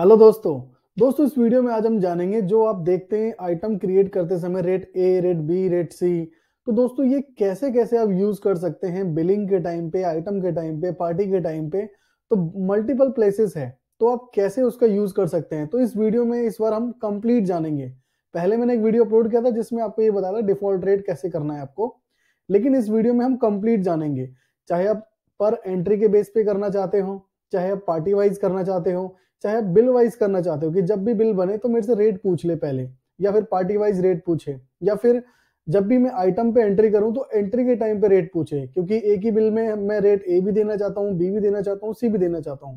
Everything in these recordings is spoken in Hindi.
हेलो दोस्तों दोस्तों इस वीडियो में आज हम जानेंगे जो आप देखते हैं आइटम क्रिएट करते समय rate A rate B rate C तो दोस्तों ये कैसे कैसे आप यूज कर सकते हैं बिलिंग के टाइम पे आइटम के टाइम पे पार्टी के टाइम पे तो मल्टीपल प्लेसेस है तो आप कैसे उसका यूज कर सकते हैं तो इस वीडियो में इस बार हम कंप्लीट जानेंगे पहले मैंने एक वीडियो अपलोड किया था जिसमें आपको ये बता रहा डिफॉल्ट रेट कैसे करना है आपको लेकिन इस वीडियो में हम कंप्लीट जानेंगे चाहे आप पर एंट्री के बेस पे करना चाहते हो चाहे आप पार्टी वाइज करना चाहते हो चाहे आप बिल वाइज करना चाहते हो कि जब भी बिल बने तो मेरे से रेट पूछ ले पहले या फिर पार्टी वाइज रेट पूछे या फिर जब भी मैं आइटम पे एंट्री करूं तो एंट्री के टाइम पे रेट पूछे क्योंकि एक ही बिल में मैं रेट ए भी देना चाहता हूं बी भी देना चाहता हूं सी भी देना चाहता हूं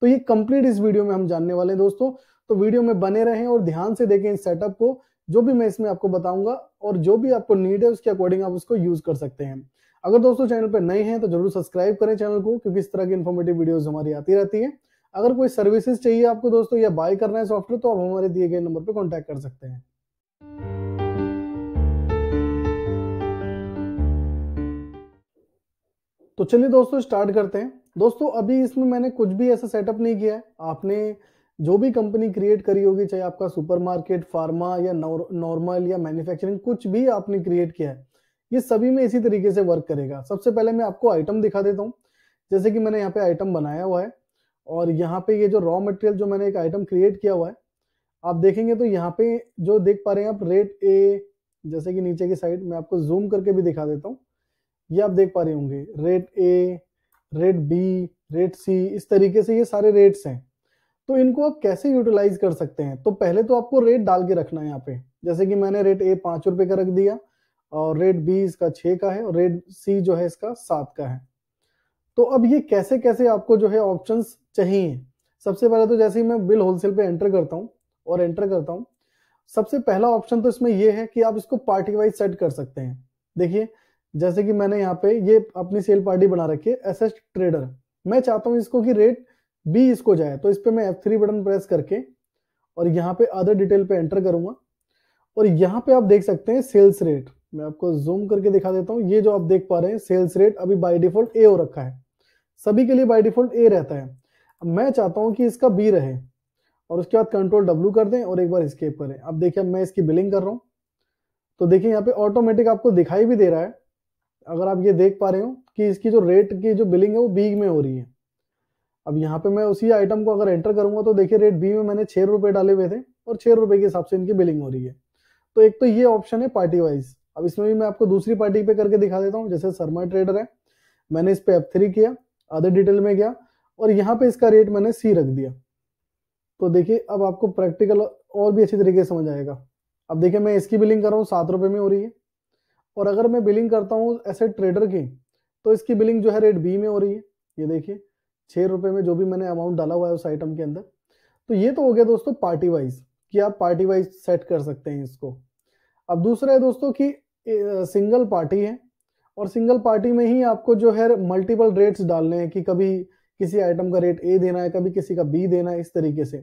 तो ये कंप्लीट इस वीडियो में हम जानने वाले हैं दोस्तों तो वीडियो में बने रहें और ध्यान से देखें इस सेटअप को जो भी मैं इसमें आपको बताऊंगा और जो भी आपको नीड है उसके अकॉर्डिंग आप उसको यूज कर सकते हैं अगर दोस्तों चैनल पर नए हैं तो जरूर सब्सक्राइब करें चैनल को क्योंकि इस तरह की इन्फॉर्मेटिव वीडियोज हमारी आती रहती है अगर कोई सर्विसेज चाहिए आपको दोस्तों या बाय करना है सॉफ्टवेयर तो आप हमारे दिए गए नंबर पर कॉन्टैक्ट कर सकते हैं तो चलिए दोस्तों स्टार्ट करते हैं दोस्तों अभी इसमें मैंने कुछ भी ऐसा सेटअप नहीं किया है आपने जो भी कंपनी क्रिएट करी होगी चाहे आपका सुपरमार्केट फार्मा या नॉर्मल या मैन्युफैक्चरिंग कुछ भी आपने क्रिएट किया है ये सभी में इसी तरीके से वर्क करेगा सबसे पहले मैं आपको आइटम दिखा देता हूँ जैसे कि मैंने यहाँ पे आइटम बनाया हुआ है और यहाँ पे ये जो रॉ मटेरियल जो मैंने एक आइटम क्रिएट किया हुआ है आप देखेंगे तो यहाँ पे जो देख पा रहे हैं आप रेट ए जैसे कि नीचे की साइड मैं आपको जूम करके भी दिखा देता हूँ ये आप देख पा रहे होंगे rate A rate B rate C इस तरीके से ये सारे रेट्स हैं तो इनको आप कैसे यूटिलाइज कर सकते हैं तो पहले तो आपको रेट डाल के रखना है यहाँ पे जैसे कि मैंने रेट ए पाँच रुपये का रख दिया और रेट बी इसका छः का है और रेट सी जो है इसका सात का है तो अब ये कैसे कैसे आपको जो है ऑप्शन चाहिए सबसे पहले तो जैसे ही मैं बिल होलसेल पे एंटर करता हूँ और एंटर करता हूँ सबसे पहला ऑप्शन तो इसमें ये है कि आप इसको पार्टी वाइज सेट कर सकते हैं देखिए जैसे कि मैंने यहाँ पे ये अपनी सेल पार्टी बना रखी है एस ट्रेडर मैं चाहता हूँ इसको कि रेट बी इसको जाए तो इस पर मैं एफ थ्री बटन प्रेस करके और यहाँ पे अदर डिटेल पे एंटर करूंगा और यहाँ पे आप देख सकते हैं सेल्स रेट मैं आपको जूम करके दिखा देता हूँ ये जो आप देख पा रहे हैं सेल्स रेट अभी बाई डिफॉल्ट ए हो रखा है सभी के लिए बाई डिफॉल्ट ए रहता है मैं चाहता हूँ कि इसका बी रहे और उसके बाद कंट्रोल डब्ल्यू कर दें और एक बार स्केप करें अब देखिए अब मैं इसकी बिलिंग कर रहा हूँ तो देखिए यहाँ पे ऑटोमेटिक आपको दिखाई भी दे रहा है अगर आप ये देख पा रहे हो कि इसकी जो रेट की जो बिलिंग है वो बी में हो रही है अब यहाँ पे मैं उसी आइटम को अगर एंटर करूंगा तो देखिए रेट बी में मैंने छः रुपये डाले हुए थे और छः रुपये के हिसाब से इनकी बिलिंग हो रही है तो एक तो ये ऑप्शन है पार्टी वाइज अब इसमें भी मैं आपको दूसरी पार्टी पे करके दिखा देता हूँ जैसे शर्मा ट्रेडर है मैंने इस पर एफ थ्री किया अदर डिटेल में गया और यहाँ पे इसका रेट मैंने सी रख दिया तो देखिए अब आपको प्रैक्टिकल और भी अच्छी तरीके से समझ आएगा अब देखिए मैं इसकी बिलिंग कर रहा हूँ सात रुपये में हो रही है और अगर मैं बिलिंग करता हूँ ऐसे ट्रेडर की तो इसकी बिलिंग जो है रेट बी में हो रही है ये देखिए छः रुपये में जो भी मैंने अमाउंट डाला हुआ है उस आइटम के अंदर तो ये तो हो गया दोस्तों पार्टी वाइज कि आप पार्टी वाइज सेट कर सकते हैं इसको अब दूसरा है दोस्तों कि सिंगल पार्टी है और सिंगल पार्टी में ही आपको जो है मल्टीपल रेट्स डालने हैं कि कभी किसी आइटम का रेट ए देना है कभी किसी का बी देना है इस तरीके से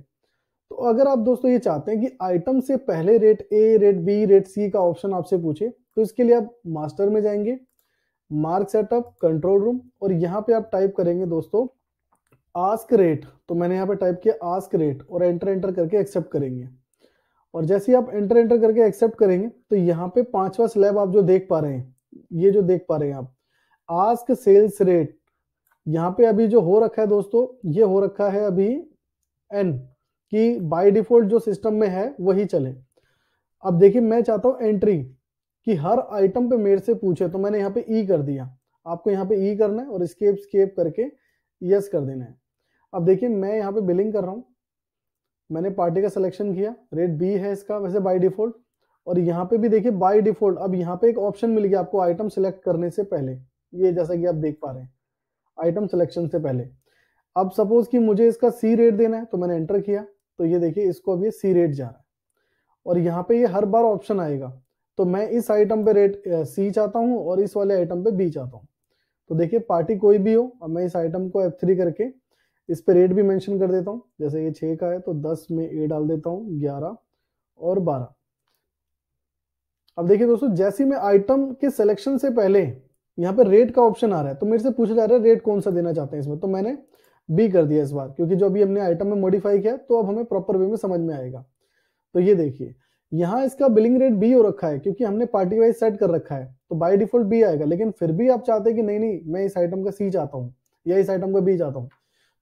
तो अगर आप दोस्तों ये चाहते हैं कि आइटम से पहले rate A rate B rate C का ऑप्शन आपसे पूछे तो इसके लिए आप मास्टर में जाएंगे मार्क सेटअप कंट्रोल रूम और यहाँ पे आप टाइप करेंगे दोस्तों आस्क रेट तो मैंने यहाँ पे टाइप किया आस्क रेट और एंटर एंटर करके एक्सेप्ट करेंगे और जैसे ही आप एंटर एंटर करके एक्सेप्ट करेंगे तो यहाँ पे पांचवा स्लैब आप जो देख पा रहे हैं ये जो देख पा रहे हैं आप आस्क सेल्स रेट यहाँ पे अभी जो हो रखा है दोस्तों ये हो रखा है अभी एन कि बाय डिफॉल्ट जो सिस्टम में है वही चले अब देखिए मैं चाहता हूँ एंट्री कि हर आइटम पे मेरे से पूछे तो मैंने यहाँ पे ई e कर दिया आपको यहाँ पे ई e करना है और स्केप स्केप करके यस कर देना है अब देखिए मैं यहाँ पे बिलिंग कर रहा हूँ मैंने पार्टी का सिलेक्शन किया रेट बी है इसका वैसे बाई डिफॉल्ट और यहाँ पे भी देखिए बाय डिफॉल्ट अब यहाँ पे एक ऑप्शन मिल गया आपको आइटम सिलेक्ट करने से पहले ये जैसा कि आप देख पा रहे हैं आइटम सिलेक्शन से पहले अब सपोज कि मुझे इसका सी रेट देना है तो मैंने एंटर किया तो ये देखिए इसको अब ये सी रेट जा रहा है और यहाँ पे ये हर बार ऑप्शन आएगा तो मैं इस आइटम पे रेट सी चाहता हूँ और इस वाले आइटम पे बी चाहता हूँ तो देखिए पार्टी कोई भी हो अब मैं इस आइटम को एफ थ्री करके इस पे रेट भी मेंशन कर देता हूँ जैसे ये छः का है तो दस में ए डाल देता हूँ ग्यारह और बारह अब देखिए दोस्तों जैसे मैं आइटम के सिलेक्शन से पहले यहाँ पे रेट का ऑप्शन आ रहा है तो मेरे से पूछा जा रहा है रेट कौन सा देना चाहते हैं इसमें तो मैंने बी कर दिया इस बार क्योंकि जो अभी हमने आइटम में मॉडिफाई किया तो अब हमें प्रॉपर वे में समझ में आएगा तो ये देखिए यहाँ इसका बिलिंग रेट बी हो रखा है क्योंकि हमने पार्टी वाइज सेट कर रखा है तो बाई डिफॉल्ट बी आएगा लेकिन फिर भी आप चाहते हैं कि नहीं नहीं मैं इस आइटम का सी चाहता हूँ या इस आइटम का बी चाहता हूँ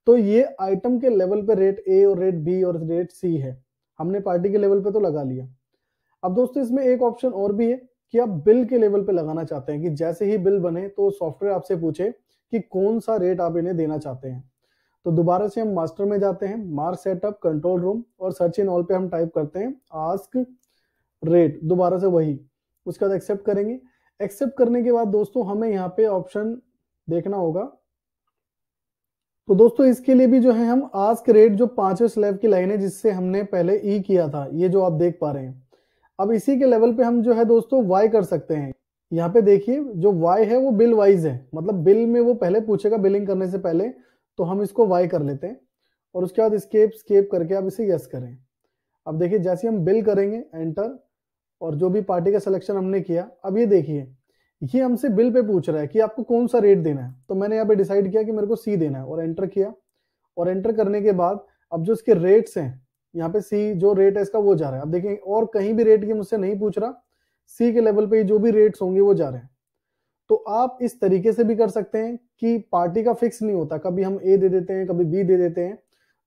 तो ये आइटम के लेवल पे रेट ए और रेट बी और रेट सी है हमने पार्टी के लेवल पे तो लगा लिया अब दोस्तों इसमें एक ऑप्शन और भी है कि आप बिल के लेवल पे लगाना चाहते हैं कि जैसे ही बिल बने तो सॉफ्टवेयर आपसे पूछे कि कौन सा रेट आप इन्हें देना चाहते हैं तो दोबारा से हम मास्टर में जाते हैं मार्क सेटअप कंट्रोल रूम और सर्च इन ऑल पे हम टाइप करते हैं आस्क रेट दोबारा से वही उसके बाद एक्सेप्ट करेंगे एक्सेप्ट करने के बाद दोस्तों हमें यहाँ पे ऑप्शन देखना होगा तो दोस्तों इसके लिए भी जो है हम आस्क रेट जो पांचवें स्लैब की लाइन है जिससे हमने पहले ई e किया था ये जो आप देख पा रहे हैं अब इसी के लेवल पे हम जो है दोस्तों वाई कर सकते हैं यहाँ पे देखिए जो वाई है वो बिल वाइज है मतलब बिल में वो पहले पूछेगा बिलिंग करने से पहले तो हम इसको वाई कर लेते हैं और उसके बाद स्केप स्केप करके आप इसे यस करें अब देखिए जैसे हम बिल करेंगे एंटर और जो भी पार्टी का सिलेक्शन हमने किया अब ये देखिए ये हमसे बिल पे पूछ रहा है कि आपको कौन सा रेट देना है तो मैंने यहाँ पे डिसाइड किया कि मेरे को सी देना है और एंटर किया और एंटर करने के बाद अब जो इसके रेट्स हैं यहाँ पे सी जो रेट है इसका वो जा रहा है अब देखें और कहीं भी रेट की मुझसे नहीं पूछ रहा सी के लेवल पे जो भी रेट्स होंगे वो जा रहे हैं तो आप इस तरीके से भी कर सकते हैं कि पार्टी का फिक्स नहीं होता कभी हम ए दे देते हैं कभी बी दे देते हैं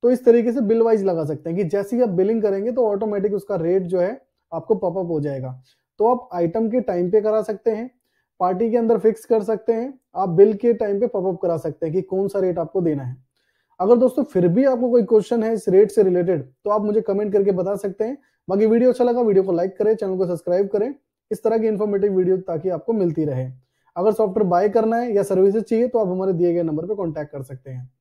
तो इस तरीके से बिल वाइज लगा सकते हैं कि जैसे ही आप बिलिंग करेंगे तो ऑटोमेटिक उसका रेट जो है आपको अप हो जाएगा तो आप आइटम के टाइम पे करा सकते हैं पार्टी के अंदर फिक्स कर सकते हैं आप बिल के टाइम पे अप करा सकते हैं कि कौन सा रेट आपको देना है अगर दोस्तों फिर भी आपको कोई क्वेश्चन है इस रेट से रिलेटेड तो आप मुझे कमेंट करके बता सकते हैं बाकी वीडियो अच्छा लगा वीडियो को लाइक करें चैनल को सब्सक्राइब करें इस तरह की इन्फॉर्मेटिव वीडियो ताकि आपको मिलती रहे अगर सॉफ्टवेयर बाय करना है या सर्विसेज चाहिए तो आप हमारे दिए गए नंबर पर कॉन्टैक्ट कर सकते हैं